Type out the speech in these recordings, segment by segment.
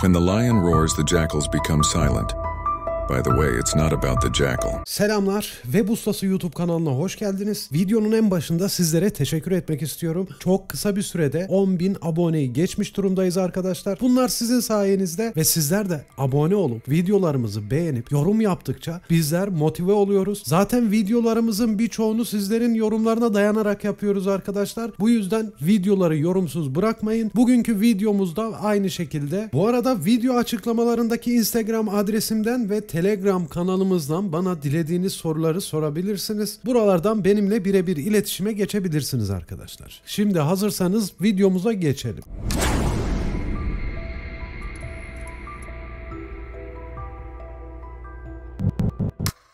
When the lion roars, the jackals become silent. By the way, it's not about the jackal. Selamlar, Web Ustası YouTube kanalına hoş geldiniz. Videonun en başında sizlere teşekkür etmek istiyorum. Çok kısa bir sürede 10.000 aboneyi geçmiş durumdayız arkadaşlar. Bunlar sizin sayenizde ve sizler de abone olup videolarımızı beğenip yorum yaptıkça bizler motive oluyoruz. Zaten videolarımızın birçoğunu sizlerin yorumlarına dayanarak yapıyoruz arkadaşlar. Bu yüzden videoları yorumsuz bırakmayın. Bugünkü videomuzda aynı şekilde. Bu arada video açıklamalarındaki Instagram adresimden ve Telegram kanalımızdan bana dilediğiniz soruları sorabilirsiniz. Buralardan benimle birebir iletişime geçebilirsiniz arkadaşlar. Şimdi hazırsanız videomuza geçelim.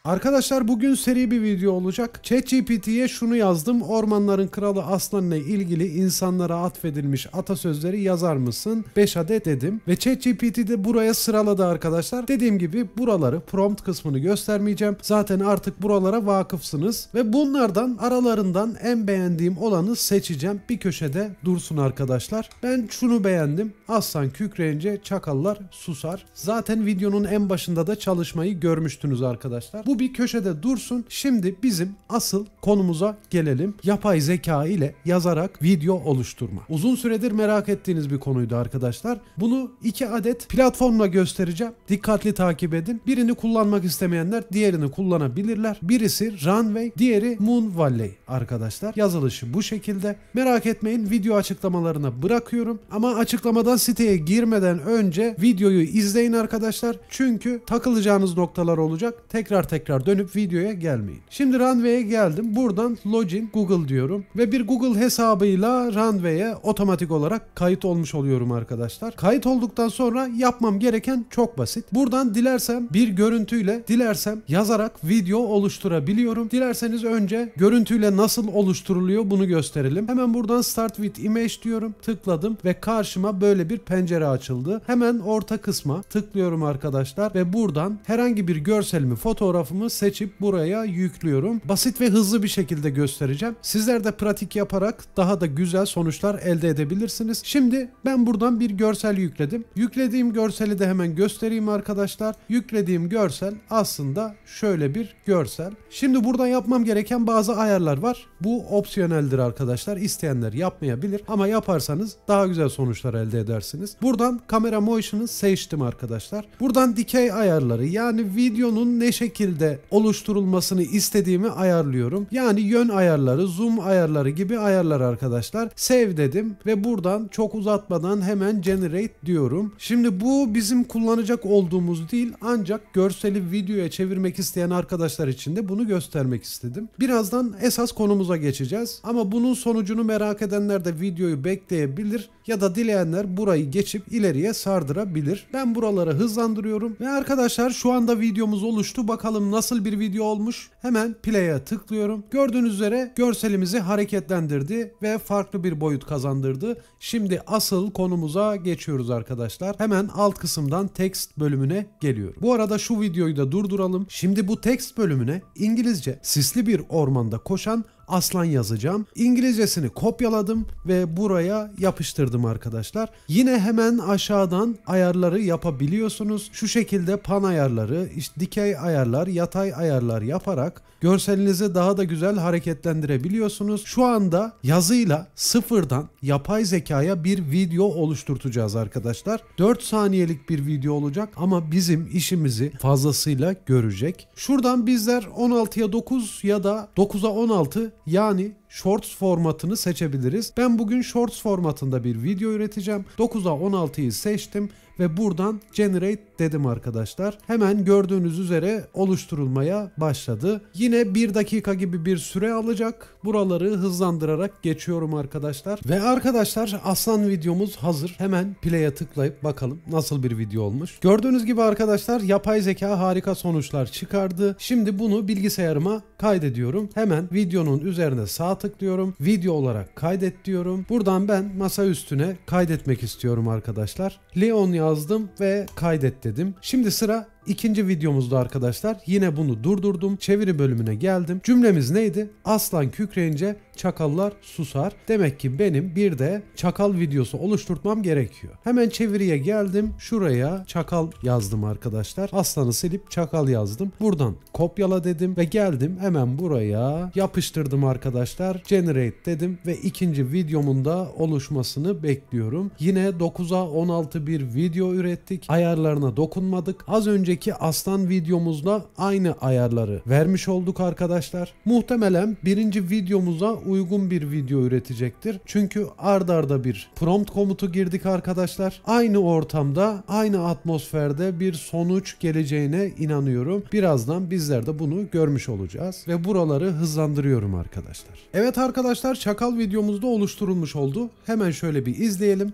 Arkadaşlar bugün seri bir video olacak. ChatGPT'ye şunu yazdım. Ormanların Kralı Aslan'la ilgili insanlara atfedilmiş atasözleri yazar mısın? 5 adet dedim. Ve ChatGPT de buraya sıraladı arkadaşlar. Dediğim gibi buraları prompt kısmını göstermeyeceğim. Zaten artık buralara vakıfsınız. Ve bunlardan aralarından en beğendiğim olanı seçeceğim. Bir köşede dursun arkadaşlar. Ben şunu beğendim. Aslan kükreyince çakallar susar. Zaten videonun en başında da çalışmayı görmüştünüz arkadaşlar. Bu bu bir köşede dursun. Şimdi bizim asıl konumuza gelelim. Yapay zeka ile yazarak video oluşturma. Uzun süredir merak ettiğiniz bir konuydu arkadaşlar. Bunu iki adet platformla göstereceğim. Dikkatli takip edin. Birini kullanmak istemeyenler diğerini kullanabilirler. Birisi Runway, diğeri Moon Valley arkadaşlar. Yazılışı bu şekilde. Merak etmeyin video açıklamalarına bırakıyorum. Ama açıklamadan siteye girmeden önce videoyu izleyin arkadaşlar. Çünkü takılacağınız noktalar olacak. Tekrar tekrar tekrar dönüp videoya gelmeyin. Şimdi Runway'e geldim. Buradan Login Google diyorum ve bir Google hesabıyla Runway'e otomatik olarak kayıt olmuş oluyorum arkadaşlar. Kayıt olduktan sonra yapmam gereken çok basit. Buradan dilersem bir görüntüyle, dilersem yazarak video oluşturabiliyorum. Dilerseniz önce görüntüyle nasıl oluşturuluyor bunu gösterelim. Hemen buradan Start with Image diyorum. Tıkladım ve karşıma böyle bir pencere açıldı. Hemen orta kısma tıklıyorum arkadaşlar ve buradan herhangi bir görselimi, fotoğrafı fotoğrafımı seçip buraya yüklüyorum. Basit ve hızlı bir şekilde göstereceğim. Sizler de pratik yaparak daha da güzel sonuçlar elde edebilirsiniz. Şimdi ben buradan bir görsel yükledim. Yüklediğim görseli de hemen göstereyim arkadaşlar. Yüklediğim görsel aslında şöyle bir görsel. Şimdi buradan yapmam gereken bazı ayarlar var. Bu opsiyoneldir arkadaşlar. İsteyenler yapmayabilir ama yaparsanız daha güzel sonuçlar elde edersiniz. Buradan kamera motion'ı seçtim arkadaşlar. Buradan dikey ayarları yani videonun ne şekilde şekilde oluşturulmasını istediğimi ayarlıyorum. Yani yön ayarları, zoom ayarları gibi ayarlar arkadaşlar. Save dedim ve buradan çok uzatmadan hemen generate diyorum. Şimdi bu bizim kullanacak olduğumuz değil ancak görseli videoya çevirmek isteyen arkadaşlar için de bunu göstermek istedim. Birazdan esas konumuza geçeceğiz ama bunun sonucunu merak edenler de videoyu bekleyebilir ya da dileyenler burayı geçip ileriye sardırabilir. Ben buraları hızlandırıyorum ve arkadaşlar şu anda videomuz oluştu. Bakalım nasıl bir video olmuş? Hemen play'e tıklıyorum. Gördüğünüz üzere görselimizi hareketlendirdi ve farklı bir boyut kazandırdı. Şimdi asıl konumuza geçiyoruz arkadaşlar. Hemen alt kısımdan text bölümüne geliyorum. Bu arada şu videoyu da durduralım. Şimdi bu text bölümüne İngilizce sisli bir ormanda koşan aslan yazacağım. İngilizcesini kopyaladım ve buraya yapıştırdım arkadaşlar. Yine hemen aşağıdan ayarları yapabiliyorsunuz. Şu şekilde pan ayarları, işte dikey ayarlar, yatay ayarlar yaparak görselinizi daha da güzel hareketlendirebiliyorsunuz. Şu anda yazıyla sıfırdan yapay zekaya bir video oluşturtacağız arkadaşlar. 4 saniyelik bir video olacak ama bizim işimizi fazlasıyla görecek. Şuradan bizler 16'ya 9 ya da 9'a 16 yani Shorts formatını seçebiliriz. Ben bugün Shorts formatında bir video üreteceğim. 9'a 16'yı seçtim ve buradan generate dedim arkadaşlar. Hemen gördüğünüz üzere oluşturulmaya başladı. Yine 1 dakika gibi bir süre alacak. Buraları hızlandırarak geçiyorum arkadaşlar. Ve arkadaşlar aslan videomuz hazır. Hemen play'e tıklayıp bakalım nasıl bir video olmuş. Gördüğünüz gibi arkadaşlar yapay zeka harika sonuçlar çıkardı. Şimdi bunu bilgisayarıma kaydediyorum. Hemen videonun üzerine sağ tıklıyorum. Video olarak kaydet diyorum. Buradan ben masa üstüne kaydetmek istiyorum arkadaşlar. Leon yazdım ve kaydet dedim. Şimdi sıra İkinci videomuzda arkadaşlar yine bunu durdurdum. Çeviri bölümüne geldim. Cümlemiz neydi? Aslan kükreyince çakallar susar. Demek ki benim bir de çakal videosu oluşturtmam gerekiyor. Hemen çeviriye geldim. Şuraya çakal yazdım arkadaşlar. Aslanı silip çakal yazdım. Buradan kopyala dedim ve geldim hemen buraya yapıştırdım arkadaşlar. Generate dedim ve ikinci videomun da oluşmasını bekliyorum. Yine 9'a 16 bir video ürettik. Ayarlarına dokunmadık. Az önceki aslan videomuzla aynı ayarları vermiş olduk arkadaşlar. Muhtemelen birinci videomuza uygun bir video üretecektir. Çünkü ard arda bir prompt komutu girdik arkadaşlar. Aynı ortamda, aynı atmosferde bir sonuç geleceğine inanıyorum. Birazdan bizler de bunu görmüş olacağız ve buraları hızlandırıyorum arkadaşlar. Evet arkadaşlar çakal videomuzda oluşturulmuş oldu. Hemen şöyle bir izleyelim.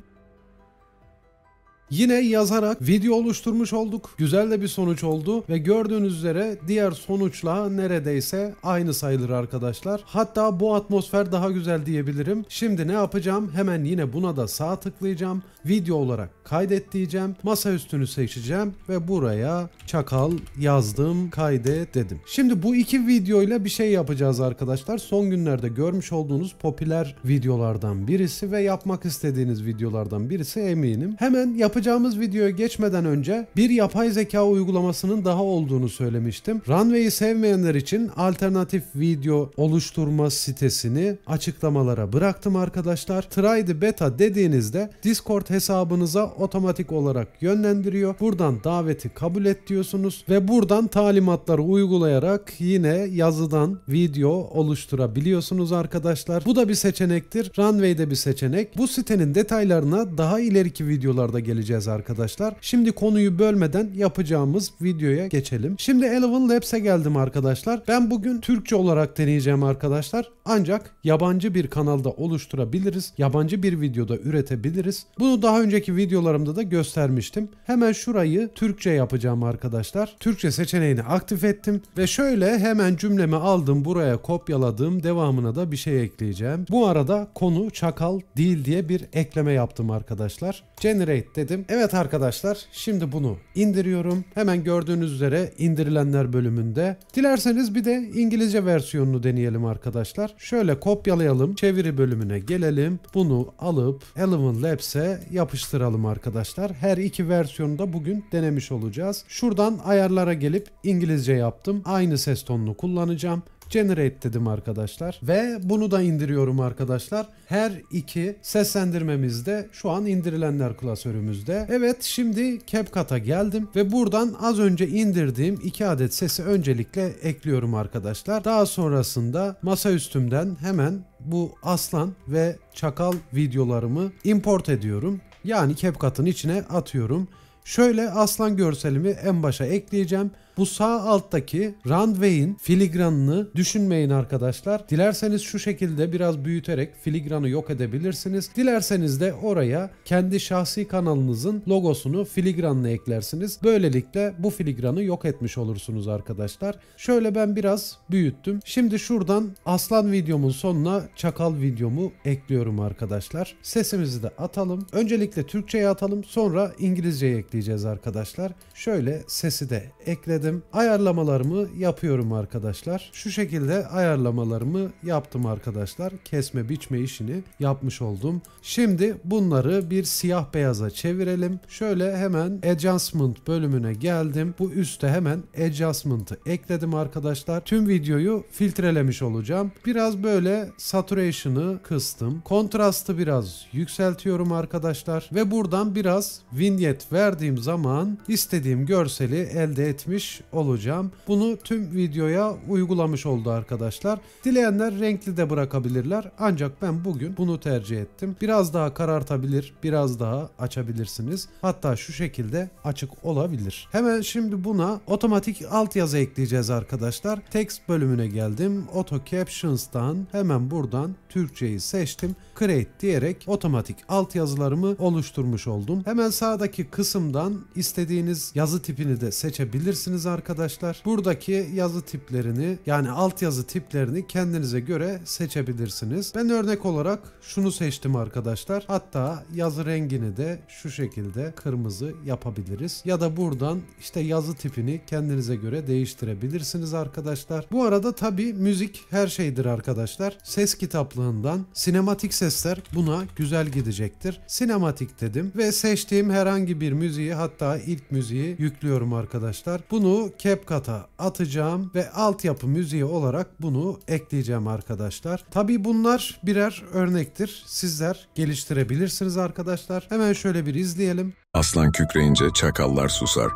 Yine yazarak video oluşturmuş olduk. Güzel de bir sonuç oldu ve gördüğünüz üzere diğer sonuçla neredeyse aynı sayılır arkadaşlar. Hatta bu atmosfer daha güzel diyebilirim. Şimdi ne yapacağım? Hemen yine buna da sağ tıklayacağım. Video olarak kaydet diyeceğim. Masa üstünü seçeceğim ve buraya çakal yazdım, kaydet dedim. Şimdi bu iki videoyla bir şey yapacağız arkadaşlar. Son günlerde görmüş olduğunuz popüler videolardan birisi ve yapmak istediğiniz videolardan birisi eminim. Hemen yapacağım yapacağımız videoya geçmeden önce bir yapay zeka uygulamasının daha olduğunu söylemiştim. Runway'i sevmeyenler için alternatif video oluşturma sitesini açıklamalara bıraktım arkadaşlar. Try the Beta dediğinizde Discord hesabınıza otomatik olarak yönlendiriyor. Buradan daveti kabul et diyorsunuz ve buradan talimatları uygulayarak yine yazıdan video oluşturabiliyorsunuz arkadaşlar. Bu da bir seçenektir. Runway'de bir seçenek. Bu sitenin detaylarına daha ileriki videolarda geleceğiz bahsedeceğiz arkadaşlar. Şimdi konuyu bölmeden yapacağımız videoya geçelim. Şimdi Eleven Labs'e geldim arkadaşlar. Ben bugün Türkçe olarak deneyeceğim arkadaşlar. Ancak yabancı bir kanalda oluşturabiliriz. Yabancı bir videoda üretebiliriz. Bunu daha önceki videolarımda da göstermiştim. Hemen şurayı Türkçe yapacağım arkadaşlar. Türkçe seçeneğini aktif ettim ve şöyle hemen cümlemi aldım buraya kopyaladım. Devamına da bir şey ekleyeceğim. Bu arada konu çakal değil diye bir ekleme yaptım arkadaşlar. Generate dedim dedim. Evet arkadaşlar şimdi bunu indiriyorum. Hemen gördüğünüz üzere indirilenler bölümünde. Dilerseniz bir de İngilizce versiyonunu deneyelim arkadaşlar. Şöyle kopyalayalım. Çeviri bölümüne gelelim. Bunu alıp Eleven Labs'e yapıştıralım arkadaşlar. Her iki versiyonu da bugün denemiş olacağız. Şuradan ayarlara gelip İngilizce yaptım. Aynı ses tonunu kullanacağım generate dedim arkadaşlar. Ve bunu da indiriyorum arkadaşlar. Her iki seslendirmemizde şu an indirilenler klasörümüzde. Evet şimdi CapCut'a geldim ve buradan az önce indirdiğim iki adet sesi öncelikle ekliyorum arkadaşlar. Daha sonrasında masa üstümden hemen bu aslan ve çakal videolarımı import ediyorum. Yani CapCut'ın içine atıyorum. Şöyle aslan görselimi en başa ekleyeceğim. Bu sağ alttaki Randway'in filigranını düşünmeyin arkadaşlar. Dilerseniz şu şekilde biraz büyüterek filigranı yok edebilirsiniz. Dilerseniz de oraya kendi şahsi kanalınızın logosunu filigranla eklersiniz. Böylelikle bu filigranı yok etmiş olursunuz arkadaşlar. Şöyle ben biraz büyüttüm. Şimdi şuradan aslan videomun sonuna çakal videomu ekliyorum arkadaşlar. Sesimizi de atalım. Öncelikle Türkçe'ye atalım sonra İngilizce'ye ekleyeceğiz arkadaşlar. Şöyle sesi de ekledim geldim. Ayarlamalarımı yapıyorum arkadaşlar. Şu şekilde ayarlamalarımı yaptım arkadaşlar. Kesme biçme işini yapmış oldum. Şimdi bunları bir siyah beyaza çevirelim. Şöyle hemen adjustment bölümüne geldim. Bu üste hemen adjustment'ı ekledim arkadaşlar. Tüm videoyu filtrelemiş olacağım. Biraz böyle saturation'ı kıstım. Kontrastı biraz yükseltiyorum arkadaşlar. Ve buradan biraz vignette verdiğim zaman istediğim görseli elde etmiş olacağım. Bunu tüm videoya uygulamış oldu arkadaşlar. Dileyenler renkli de bırakabilirler. Ancak ben bugün bunu tercih ettim. Biraz daha karartabilir, biraz daha açabilirsiniz. Hatta şu şekilde açık olabilir. Hemen şimdi buna otomatik altyazı ekleyeceğiz arkadaşlar. Text bölümüne geldim. Auto Captions'tan hemen buradan Türkçeyi seçtim. Create diyerek otomatik altyazılarımı oluşturmuş oldum. Hemen sağdaki kısımdan istediğiniz yazı tipini de seçebilirsiniz arkadaşlar. Buradaki yazı tiplerini yani altyazı tiplerini kendinize göre seçebilirsiniz. Ben örnek olarak şunu seçtim arkadaşlar. Hatta yazı rengini de şu şekilde kırmızı yapabiliriz. Ya da buradan işte yazı tipini kendinize göre değiştirebilirsiniz arkadaşlar. Bu arada tabi müzik her şeydir arkadaşlar. Ses kitaplığı olacağından sinematik sesler buna güzel gidecektir. Sinematik dedim ve seçtiğim herhangi bir müziği hatta ilk müziği yüklüyorum arkadaşlar. Bunu CapCut'a atacağım ve altyapı müziği olarak bunu ekleyeceğim arkadaşlar. Tabi bunlar birer örnektir. Sizler geliştirebilirsiniz arkadaşlar. Hemen şöyle bir izleyelim. Aslan kükreyince çakallar susar.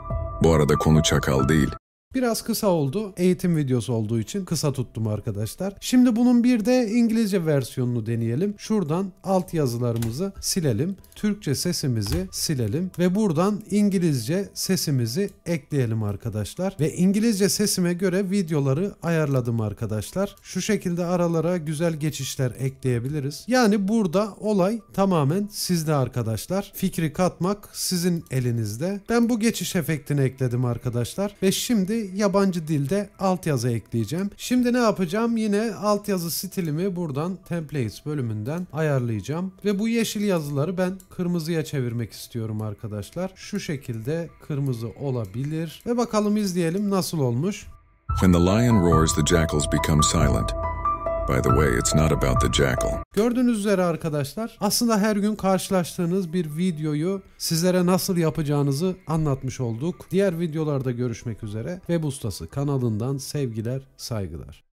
Bu arada konu çakal değil, Biraz kısa oldu. Eğitim videosu olduğu için kısa tuttum arkadaşlar. Şimdi bunun bir de İngilizce versiyonunu deneyelim. Şuradan alt yazılarımızı silelim. Türkçe sesimizi silelim ve buradan İngilizce sesimizi ekleyelim arkadaşlar. Ve İngilizce sesime göre videoları ayarladım arkadaşlar. Şu şekilde aralara güzel geçişler ekleyebiliriz. Yani burada olay tamamen sizde arkadaşlar. Fikri katmak sizin elinizde. Ben bu geçiş efektini ekledim arkadaşlar ve şimdi ve yabancı dilde altyazı ekleyeceğim. Şimdi ne yapacağım? Yine altyazı stilimi buradan templates bölümünden ayarlayacağım. Ve bu yeşil yazıları ben kırmızıya çevirmek istiyorum arkadaşlar. Şu şekilde kırmızı olabilir. Ve bakalım izleyelim nasıl olmuş. When the lion roars the jackals become silent. By the way, it's not about the jackal. Gördüğünüz üzere arkadaşlar, aslında her gün karşılaştığınız bir videoyu sizlere nasıl yapacağınızı anlatmış olduk. Diğer videolarda görüşmek üzere. Web Ustası kanalından sevgiler, saygılar.